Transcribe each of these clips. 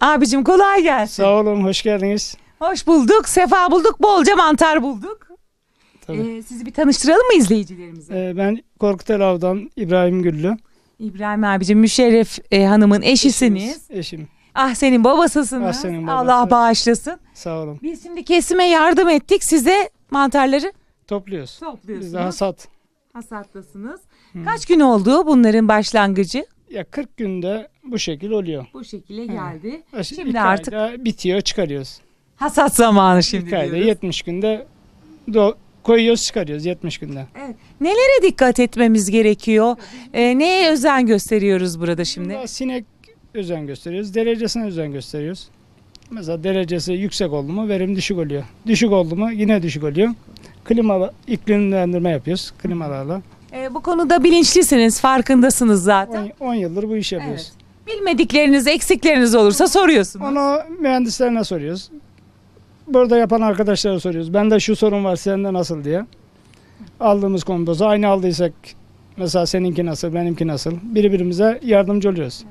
Abicim kolay gelsin. Sağ olun, hoş geldiniz. Hoş bulduk, sefa bulduk, bolca mantar bulduk. Tabii. Ee, sizi bir tanıştıralım mı izleyicilerimize? Ee, ben Korkut Elav'dan İbrahim Güllü. İbrahim abicim Müşerif e, Hanım'ın eşisiniz. Eşim. Ah senin babasısınız. Ah senin babası. Allah bağışlasın. Sağ olun. Biz şimdi kesime yardım ettik. Size mantarları Topluyoruz. Biz de hasat. Hasattasınız. Kaç gün oldu bunların başlangıcı? ya 40 günde bu şekil oluyor. Bu şekilde geldi. Ha. Şimdi İlk artık bitiyor çıkarıyoruz. Hasat zamanı şimdi İlk diyoruz. ayda 70 günde do koyuyoruz çıkarıyoruz 70 günde. Evet. Nelere dikkat etmemiz gerekiyor? Ee, neye özen gösteriyoruz burada şimdi? Burada sinek özen gösteriyoruz. Derecesine özen gösteriyoruz. Mesela derecesi yüksek oldu mu verim düşük oluyor. Düşük oldu mu yine düşük oluyor. Klima iklimlendirme yapıyoruz klimalarla. E, bu konuda bilinçlisiniz, farkındasınız zaten. 10 yıldır bu iş yapıyoruz. Bilmedikleriniz, eksikleriniz olursa soruyorsunuz. Onu mühendislerine soruyoruz. Burada yapan arkadaşlara soruyoruz. Bende şu sorun var, sende nasıl diye. Aldığımız kompozu aynı aldıysak mesela seninki nasıl, benimki nasıl. Birbirimize yardımcı oluyoruz.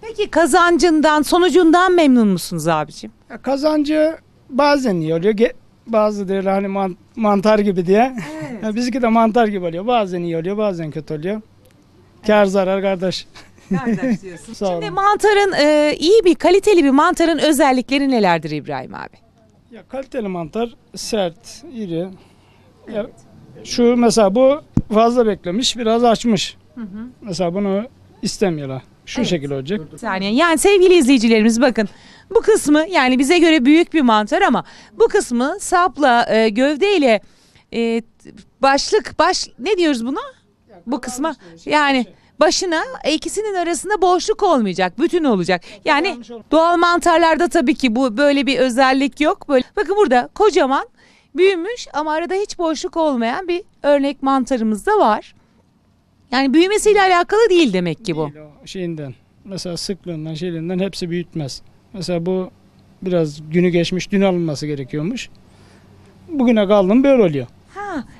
Peki kazancından, sonucundan memnun musunuz abicim? Ya Kazancı bazen iyi oluyor. Bazı diyorlar hani mantar gibi diye. Evet. Ya bizimki de mantar gibi oluyor. Bazen iyi oluyor, bazen kötü oluyor. Kar zarar kardeş. Kardeş diyorsun. Sağ olun. Şimdi mantarın e, iyi bir kaliteli bir mantarın özellikleri nelerdir İbrahim abi? Ya kaliteli mantar sert, iri. Ya, şu mesela bu fazla beklemiş, biraz açmış. Mesela bunu istemiyorlar. Şu şekilde olacak. Bir saniye. Yani sevgili izleyicilerimiz bakın bu kısmı yani bize göre büyük bir mantar ama bu kısmı sapla e, gövdeyle e, Başlık baş ne diyoruz buna? Bu kısma şey. yani şey. başına e, ikisinin arasında boşluk olmayacak. Bütün olacak. Yani doğal mantarlarda tabii ki bu böyle bir özellik yok. Böyle bakın burada kocaman büyümüş ama arada hiç boşluk olmayan bir örnek mantarımız da var. Yani büyümesiyle alakalı değil demek ki bu. Değil o şeyinden. Mesela sıklığından, şeyinden hepsi büyütmez. Mesela bu biraz günü geçmiş, dün alınması gerekiyormuş. Bugüne kaldım böyle oluyor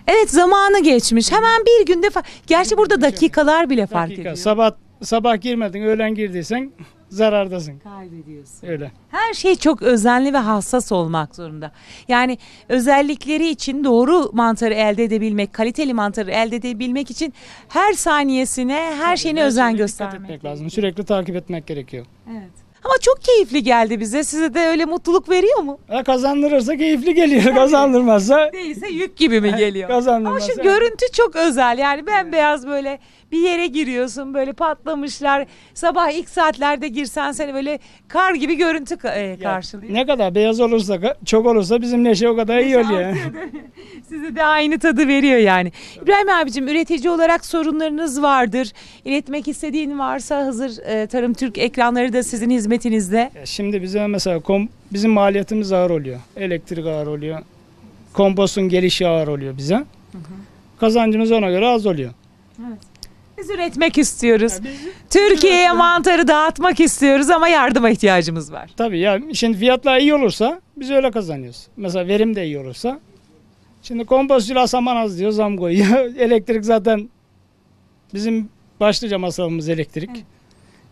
evet zamanı geçmiş. Hemen bir günde Gerçi burada şey, dakikalar bile fark Dakika, ediyor. sabah sabah girmedin, öğlen girdiysen zarardasın. Kaybediyorsun. Öyle. Her şey çok özenli ve hassas olmak zorunda. Yani özellikleri için doğru mantarı elde edebilmek, kaliteli mantarı elde edebilmek için her saniyesine, her şeyine özen göstermek. lazım. Sürekli takip etmek gerekiyor. Evet. Ama çok keyifli geldi bize. Size de öyle mutluluk veriyor mu? Ha, kazandırırsa keyifli geliyor. Kazandırmazsa Değilse yük gibi mi geliyor? Ama şu görüntü çok özel. Yani bembeyaz böyle bir yere giriyorsun böyle patlamışlar. Sabah ilk saatlerde girsen seni böyle kar gibi görüntü ka- e, karşılıyor. Ne kadar beyaz olursa çok olursa bizim neşe o kadar iyi oluyor. Size de aynı tadı veriyor yani. İbrahim abicim üretici olarak sorunlarınız vardır. İletmek istediğin varsa hazır e, Tarım Türk ekranları da sizin hizmetinizde. Şimdi bize mesela kom- bizim maliyetimiz ağır oluyor. Elektrik ağır oluyor. Kompostun gelişi ağır oluyor bize. Kazancımız ona göre az oluyor. Evet. Biz üretmek istiyoruz. Türkiye'ye mantarı dağıtmak istiyoruz ama yardıma ihtiyacımız var. Tabii ya şimdi fiyatlar iyi olursa biz öyle kazanıyoruz. Mesela verim de iyi olursa. Şimdi kompostüle saman az diyor zam koyuyor. elektrik zaten bizim başlıca masalımız elektrik.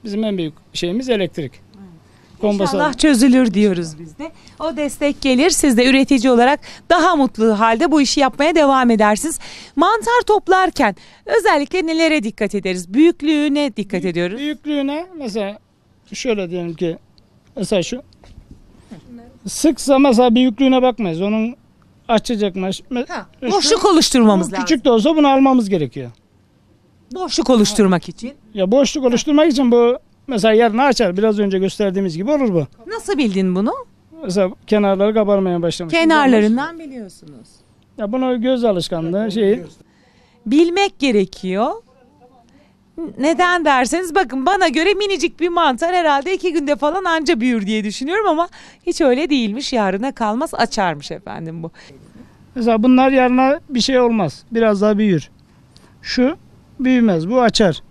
Bizim en büyük şeyimiz elektrik bombası İnşallah olur. çözülür diyoruz biz de. O destek gelir. Siz de üretici olarak daha mutlu halde bu işi yapmaya devam edersiniz. Mantar toplarken özellikle nelere dikkat ederiz? Büyüklüğüne dikkat ediyoruz. Büyüklüğüne mesela şöyle diyelim ki mesela şu sıksa mesela büyüklüğüne bakmayız. Onun açacak mı? boşluk oluşturmamız lazım. Küçük de olsa bunu almamız gerekiyor. Boşluk oluşturmak için. Ya boşluk oluşturmak için bu Mesela yarın açar. Biraz önce gösterdiğimiz gibi olur bu. Nasıl bildin bunu? Mesela kenarları kabarmaya başlamış. Kenarlarından biliyorsunuz. Ya bunu göz alışkanlığı şey. Bilmek gerekiyor. Neden derseniz bakın bana göre minicik bir mantar herhalde iki günde falan anca büyür diye düşünüyorum ama hiç öyle değilmiş. Yarına kalmaz açarmış efendim bu. Mesela bunlar yarına bir şey olmaz. Biraz daha büyür. Şu büyümez. Bu açar.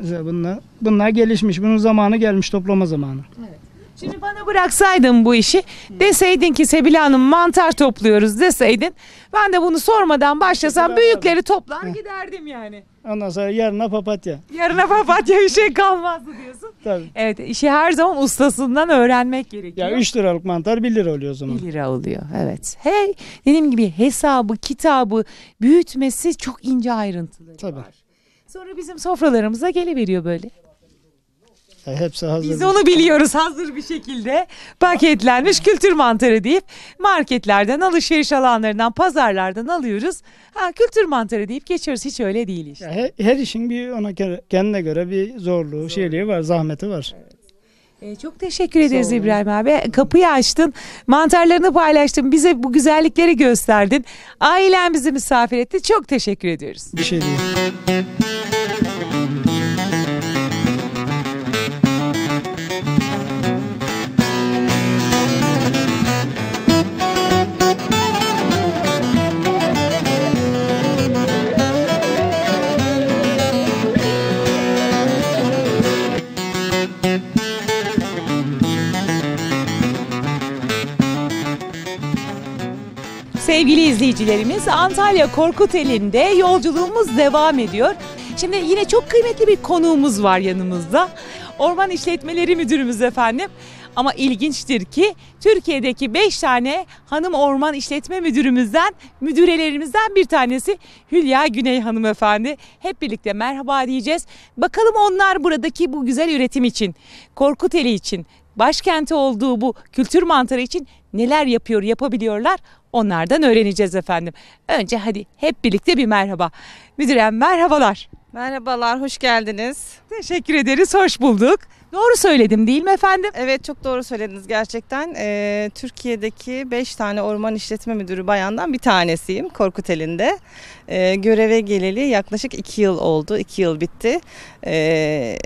Güzel bunlar, bunlar gelişmiş. Bunun zamanı gelmiş toplama zamanı. Evet. Şimdi bana bıraksaydın bu işi deseydin ki Sebil Hanım mantar topluyoruz deseydin ben de bunu sormadan başlasam büyükleri toplar giderdim yani. Ondan sonra yarına papatya. Yarına papatya bir şey kalmazdı diyorsun. Tabii. Evet işi her zaman ustasından öğrenmek gerekiyor. Ya 3 liralık mantar 1 lira oluyor o zaman. 1 lira oluyor evet. Hey dediğim gibi hesabı kitabı büyütmesi çok ince ayrıntıları Tabii. var. Sonra bizim sofralarımıza geliveriyor böyle. E, hepsi hazır. Biz onu biliyoruz hazır bir şekilde paketlenmiş kültür mantarı deyip marketlerden, alışveriş alanlarından, pazarlardan alıyoruz. Ha kültür mantarı deyip geçiyoruz. Hiç öyle değil işte. Ya Her, her işin bir ona göre- kendine göre bir zorluğu, şeyliği var, zahmeti var. Ee, çok teşekkür ederiz İbrahim abi. Kapıyı açtın, mantarlarını paylaştın, bize bu güzellikleri gösterdin. Ailen bizi misafir etti. Çok teşekkür ediyoruz. Bir şey değil. Sevgili izleyicilerimiz Antalya Korkuteli'nde yolculuğumuz devam ediyor. Şimdi yine çok kıymetli bir konuğumuz var yanımızda. Orman İşletmeleri Müdürümüz efendim. Ama ilginçtir ki Türkiye'deki 5 tane hanım orman işletme müdürümüzden, müdürelerimizden bir tanesi Hülya Güney Hanım Efendi. Hep birlikte merhaba diyeceğiz. Bakalım onlar buradaki bu güzel üretim için, Korkuteli için, başkenti olduğu bu kültür mantarı için neler yapıyor, yapabiliyorlar Onlardan öğreneceğiz efendim. Önce hadi hep birlikte bir merhaba. Müdürem merhabalar. Merhabalar, hoş geldiniz. Teşekkür ederiz, hoş bulduk. Doğru söyledim değil mi efendim? Evet, çok doğru söylediniz gerçekten. Ee, Türkiye'deki 5 tane orman işletme müdürü bayandan bir tanesiyim Korkuteli'nde. Ee, göreve geleli yaklaşık 2 yıl oldu, 2 yıl bitti. Ee,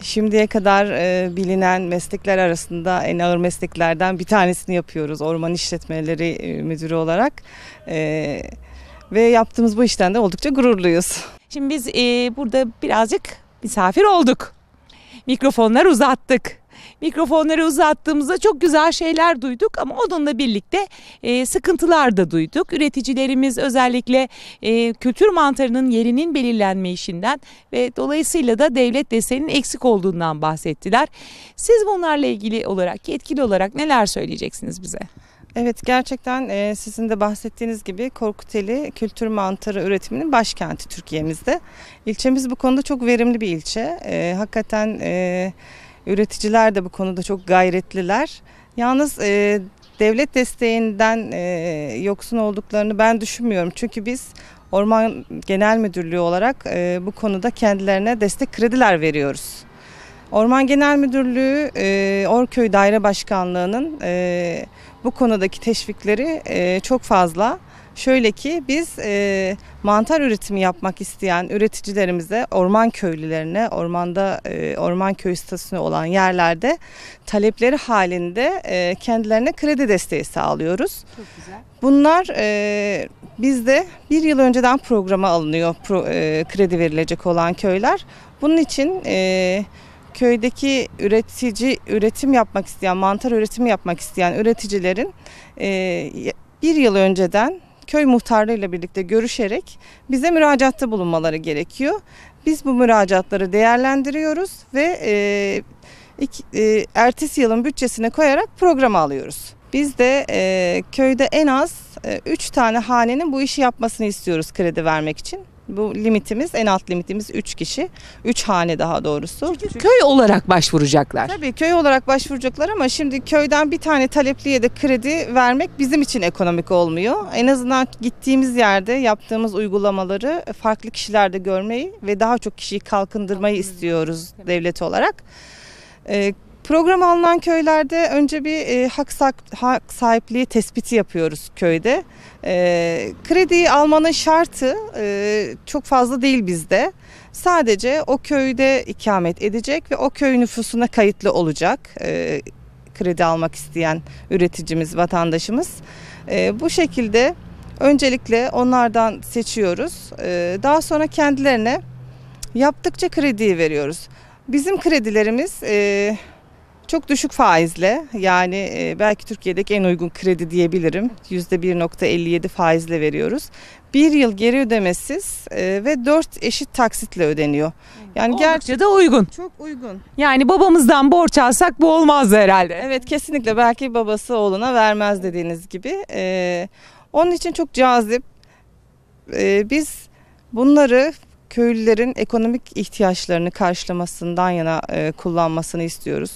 Şimdiye kadar e, bilinen meslekler arasında en ağır mesleklerden bir tanesini yapıyoruz orman işletmeleri e, müdürü olarak. E, ve yaptığımız bu işten de oldukça gururluyuz. Şimdi biz e, burada birazcık misafir olduk. Mikrofonlar uzattık. Mikrofonları uzattığımızda çok güzel şeyler duyduk ama onunla birlikte e, sıkıntılar da duyduk. Üreticilerimiz özellikle e, kültür mantarının yerinin belirlenme işinden ve dolayısıyla da devlet desteğinin eksik olduğundan bahsettiler. Siz bunlarla ilgili olarak, yetkili olarak neler söyleyeceksiniz bize? Evet gerçekten e, sizin de bahsettiğiniz gibi Korkuteli kültür mantarı üretiminin başkenti Türkiye'mizde. İlçemiz bu konuda çok verimli bir ilçe. E, hakikaten e, Üreticiler de bu konuda çok gayretliler. Yalnız e, devlet desteğinden e, yoksun olduklarını ben düşünmüyorum. Çünkü biz Orman Genel Müdürlüğü olarak e, bu konuda kendilerine destek krediler veriyoruz. Orman Genel Müdürlüğü e, Orköy Daire Başkanlığı'nın e, bu konudaki teşvikleri e, çok fazla. Şöyle ki biz e, mantar üretimi yapmak isteyen üreticilerimize, orman köylülerine, ormanda e, orman köy statüsü olan yerlerde talepleri halinde e, kendilerine kredi desteği sağlıyoruz. Çok güzel. Bunlar e, bizde bir yıl önceden programa alınıyor pro, e, kredi verilecek olan köyler. Bunun için e, köydeki üretici üretim yapmak isteyen, mantar üretimi yapmak isteyen üreticilerin e, bir yıl önceden köy muhtarlarıyla birlikte görüşerek bize müracatta bulunmaları gerekiyor. Biz bu müracatları değerlendiriyoruz ve e, iki, e, ertesi yılın bütçesine koyarak programa alıyoruz. Biz de e, köyde en az 3 e, tane hanenin bu işi yapmasını istiyoruz kredi vermek için. Bu limitimiz en alt limitimiz 3 kişi. 3 hane daha doğrusu. Çünkü, köy olarak başvuracaklar. Tabii köy olarak başvuracaklar ama şimdi köyden bir tane talepliye de kredi vermek bizim için ekonomik olmuyor. En azından gittiğimiz yerde yaptığımız uygulamaları farklı kişilerde görmeyi ve daha çok kişiyi kalkındırmayı istiyoruz devlet olarak. Ee, Program alınan köylerde önce bir e, hak, hak sahipliği tespiti yapıyoruz köyde. E, ee, krediyi almanın şartı e, çok fazla değil bizde. Sadece o köyde ikamet edecek ve o köy nüfusuna kayıtlı olacak e, kredi almak isteyen üreticimiz, vatandaşımız. E, bu şekilde öncelikle onlardan seçiyoruz. E, daha sonra kendilerine yaptıkça krediyi veriyoruz. Bizim kredilerimiz... E, çok düşük faizle yani e, belki Türkiye'deki en uygun kredi diyebilirim. %1.57 faizle veriyoruz. Bir yıl geri ödemesiz e, ve dört eşit taksitle ödeniyor. Yani Oldukça gerçi da uygun. Çok uygun. Yani babamızdan borç alsak bu olmaz herhalde. Evet kesinlikle belki babası oğluna vermez dediğiniz gibi. E, onun için çok cazip. Biz bunları köylülerin ekonomik ihtiyaçlarını karşılamasından yana kullanmasını istiyoruz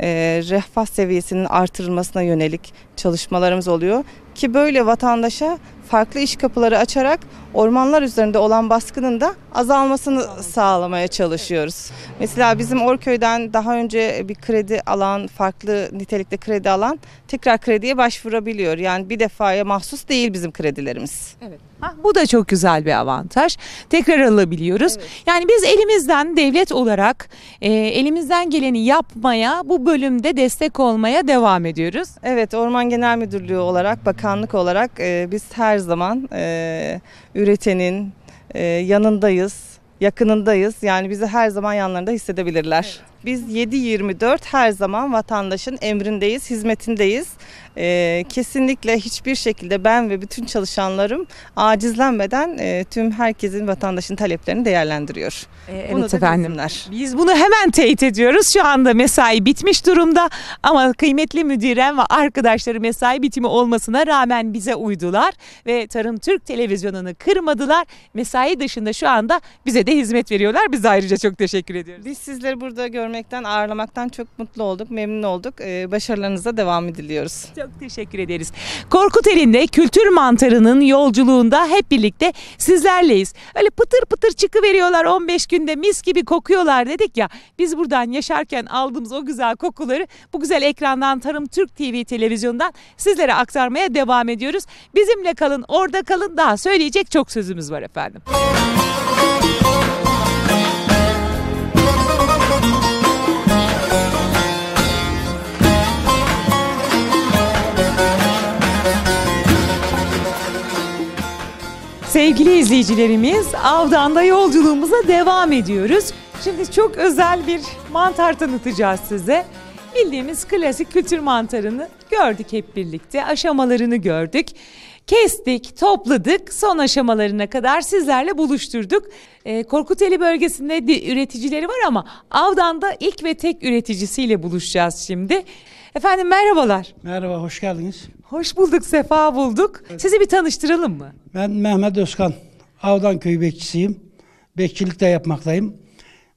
e, refah seviyesinin artırılmasına yönelik çalışmalarımız oluyor. Ki böyle vatandaşa farklı iş kapıları açarak ormanlar üzerinde olan baskının da azalmasını sağlamaya çalışıyoruz. Mesela bizim Orköy'den daha önce bir kredi alan, farklı nitelikte kredi alan tekrar krediye başvurabiliyor. Yani bir defaya mahsus değil bizim kredilerimiz. Evet. Ha, bu da çok güzel bir avantaj. Tekrar alabiliyoruz. Evet. Yani biz elimizden devlet olarak e, elimizden geleni yapmaya, bu bölümde destek olmaya devam ediyoruz. Evet, Orman Genel Müdürlüğü olarak, bakanlık olarak e, biz her her zaman e, üretenin e, yanındayız, yakınındayız. Yani bizi her zaman yanlarında hissedebilirler. Evet. Biz 7-24 her zaman vatandaşın emrindeyiz, hizmetindeyiz e, kesinlikle hiçbir şekilde ben ve bütün çalışanlarım acizlenmeden e, tüm herkesin vatandaşın taleplerini değerlendiriyor. E, evet bunu efendim. Biz bunu hemen teyit ediyoruz. Şu anda mesai bitmiş durumda ama kıymetli müdirem ve arkadaşları mesai bitimi olmasına rağmen bize uydular ve Tarım Türk televizyonunu kırmadılar. Mesai dışında şu anda bize de hizmet veriyorlar. Biz ayrıca çok teşekkür ediyoruz. Biz sizleri burada görmekten, ağırlamaktan çok mutlu olduk, memnun olduk. Ee, başarılarınıza devam ediliyoruz. Çok çok teşekkür ederiz. Korkut Elinde kültür mantarının yolculuğunda hep birlikte sizlerleyiz. Öyle pıtır pıtır çıkı veriyorlar 15 günde mis gibi kokuyorlar dedik ya. Biz buradan yaşarken aldığımız o güzel kokuları bu güzel ekrandan Tarım Türk TV televizyondan sizlere aktarmaya devam ediyoruz. Bizimle kalın, orada kalın. Daha söyleyecek çok sözümüz var efendim. Müzik Sevgili izleyicilerimiz, Avdan'da yolculuğumuza devam ediyoruz. Şimdi çok özel bir mantar tanıtacağız size. Bildiğimiz klasik kültür mantarını gördük hep birlikte, aşamalarını gördük. Kestik, topladık, son aşamalarına kadar sizlerle buluşturduk. Ee, Korkuteli bölgesinde de üreticileri var ama Avdan'da ilk ve tek üreticisiyle buluşacağız şimdi. Efendim merhabalar. Merhaba, hoş geldiniz. Hoş bulduk, sefa bulduk. Sizi bir tanıştıralım mı? Ben Mehmet Özkan, Avdan Köyü bekçisiyim. Bekçilik de yapmaktayım.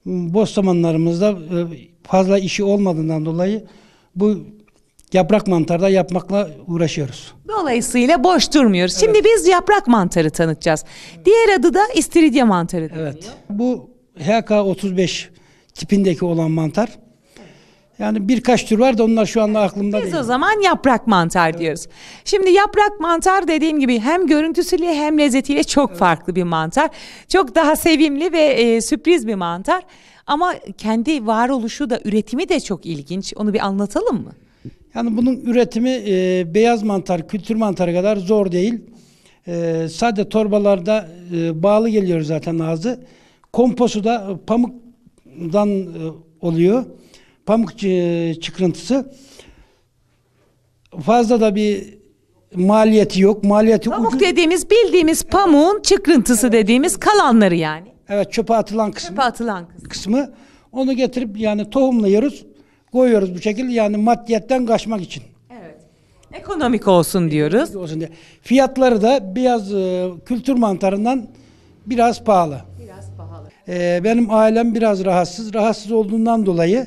Boş zamanlarımızda e, fazla işi olmadığından dolayı bu yaprak da yapmakla uğraşıyoruz. Dolayısıyla boş durmuyoruz. Evet. Şimdi biz yaprak mantarı tanıtacağız. Evet. Diğer adı da istiridye mantarı. Evet. Bu HK35 tipindeki olan mantar. Yani birkaç tür var da onlar şu anda aklımda Biz değil. Biz o zaman yaprak mantar evet. diyoruz. Şimdi yaprak mantar dediğim gibi hem görüntüsüyle hem lezzetiyle çok evet. farklı bir mantar. Çok daha sevimli ve e, sürpriz bir mantar. Ama kendi varoluşu da üretimi de çok ilginç. Onu bir anlatalım mı? Yani bunun üretimi e, beyaz mantar, kültür mantarı kadar zor değil. E, sade torbalarda e, bağlı geliyor zaten ağzı. Komposu da e, pamuktan e, oluyor pamuk e, çıkıntısı fazla da bir maliyeti yok. Maliyeti Pamuk ucuz. dediğimiz bildiğimiz pamuğun çıkıntısı dediğimiz kalanları yani. Evet çöpe atılan kısmı. Çöpe atılan kısmı. kısmı. Onu getirip yani tohumluyoruz. Koyuyoruz bu şekilde yani maddiyetten kaçmak için. Evet. Ekonomik olsun diyoruz. Olsun diye. Fiyatları da biraz e, kültür mantarından biraz pahalı. Biraz pahalı. E, benim ailem biraz rahatsız. Rahatsız olduğundan dolayı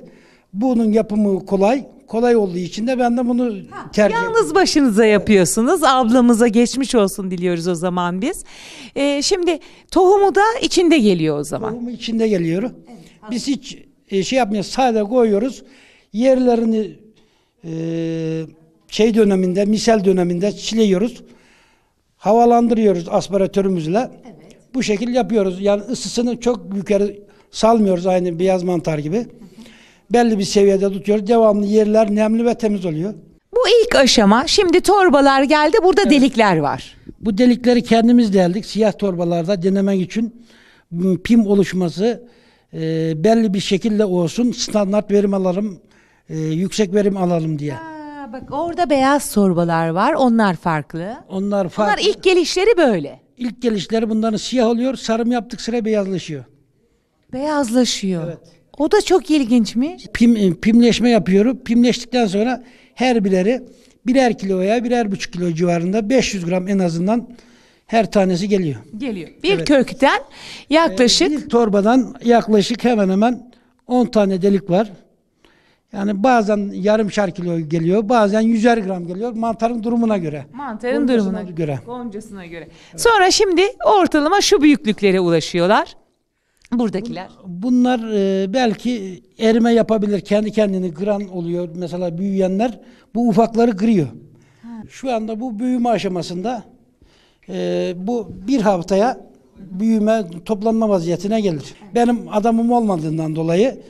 bunun yapımı kolay. Kolay olduğu için de ben de bunu ha, tercih Yalnız başınıza yapıyorsunuz. Ablamıza geçmiş olsun diliyoruz o zaman biz. Ee, şimdi tohumu da içinde geliyor o zaman. Tohumu içinde geliyor. Evet, biz hiç e, şey yapmıyoruz. Sade koyuyoruz. Yerlerini e, şey döneminde, misel döneminde çiliyoruz. Havalandırıyoruz aspiratörümüzle. Evet. Bu şekilde yapıyoruz. Yani ısısını çok yukarı salmıyoruz aynı beyaz mantar gibi belli bir seviyede tutuyoruz. Devamlı yerler nemli ve temiz oluyor. Bu ilk aşama. Şimdi torbalar geldi. Burada evet. delikler var. Bu delikleri kendimiz deldik. Siyah torbalarda denemek için pim oluşması e, belli bir şekilde olsun. Standart verim alalım. E, yüksek verim alalım diye. Aa, bak orada beyaz torbalar var. Onlar farklı. Onlar farklı. Onlar ilk gelişleri böyle. İlk gelişleri bunların siyah oluyor. Sarım yaptık sıra beyazlaşıyor. Beyazlaşıyor. Evet. O da çok ilginçmiş. Pim, e, pimleşme yapıyorum. Pimleştikten sonra her birleri birer kiloya birer buçuk kilo civarında 500 gram en azından her tanesi geliyor. Geliyor. Bir evet. kökten yaklaşık. Ee, bir torbadan yaklaşık hemen hemen 10 tane delik var. Yani bazen yarım yarımşar kilo geliyor, bazen yüzer gram geliyor. Mantarın durumuna göre. Mantarın durumuna göre. Goncasına göre. Evet. Sonra şimdi ortalama şu büyüklüklere ulaşıyorlar buradakiler? Bunlar e, belki erime yapabilir. Kendi kendini kıran oluyor. Mesela büyüyenler bu ufakları kırıyor. Ha. Şu anda bu büyüme aşamasında e, bu bir haftaya büyüme toplanma vaziyetine gelir. Benim adamım olmadığından dolayı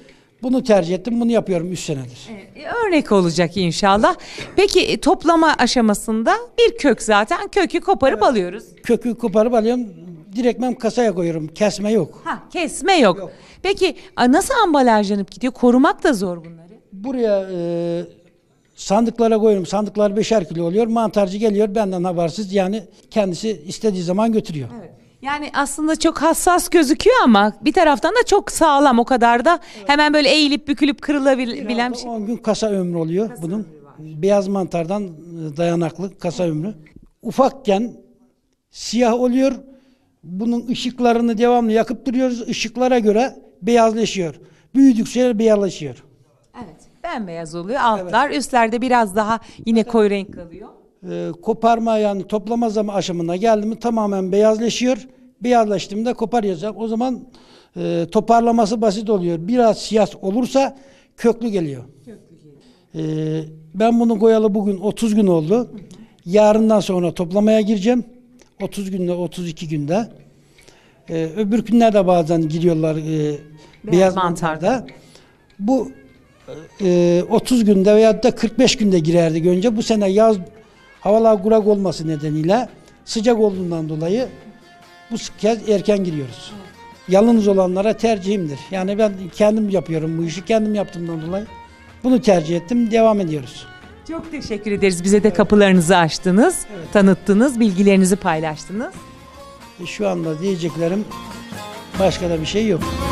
bunu tercih ettim. Bunu yapıyorum 3 senedir. Evet, e, örnek olacak inşallah. Peki e, toplama aşamasında bir kök zaten kökü koparıp evet. alıyoruz. Kökü koparıp alıyorum direkt ben kasaya koyuyorum. Kesme yok. Ha, kesme yok. Yok. Peki nasıl ambalajlanıp gidiyor? Korumak da zor bunları. Buraya e, sandıklara koyuyorum. Sandıklar beşer kilo oluyor. Mantarcı geliyor benden habersiz. Yani kendisi istediği zaman götürüyor. Evet. Yani aslında çok hassas gözüküyor ama bir taraftan da çok sağlam o kadar da hemen böyle eğilip bükülüp kırılabilen bir şey. 10 gün kasa ömrü oluyor bunun. Beyaz mantardan e, dayanaklı kasa ömrü. Ufakken siyah oluyor bunun ışıklarını devamlı yakıp duruyoruz. Işıklara göre beyazlaşıyor. Büyüdükçe beyazlaşıyor. Evet. Bembeyaz oluyor altlar. Evet. Üstlerde biraz daha yine koyu renk kalıyor. Ee, koparma yani toplama zaman aşamına geldi mi tamamen beyazlaşıyor. Beyazlaştığında koparacak. O zaman e, toparlaması basit oluyor. Biraz siyah olursa köklü geliyor. Köklü geliyor. Ee, ben bunu koyalı bugün 30 gün oldu. Yarından sonra toplamaya gireceğim. 30 günde 32 günde. Ee, öbür günlerde bazen giriyorlar e, beyaz, beyaz mantarda. mantarda. Bu e, 30 günde veya da 45 günde girerdi önce. Bu sene yaz havalar kurak olması nedeniyle sıcak olduğundan dolayı bu kez erken giriyoruz. Yalnız olanlara tercihimdir. Yani ben kendim yapıyorum bu işi kendim yaptığımdan dolayı bunu tercih ettim. Devam ediyoruz. Çok teşekkür ederiz. Bize de kapılarınızı açtınız, evet. tanıttınız, bilgilerinizi paylaştınız. E, şu anda diyeceklerim başka da bir şey yok.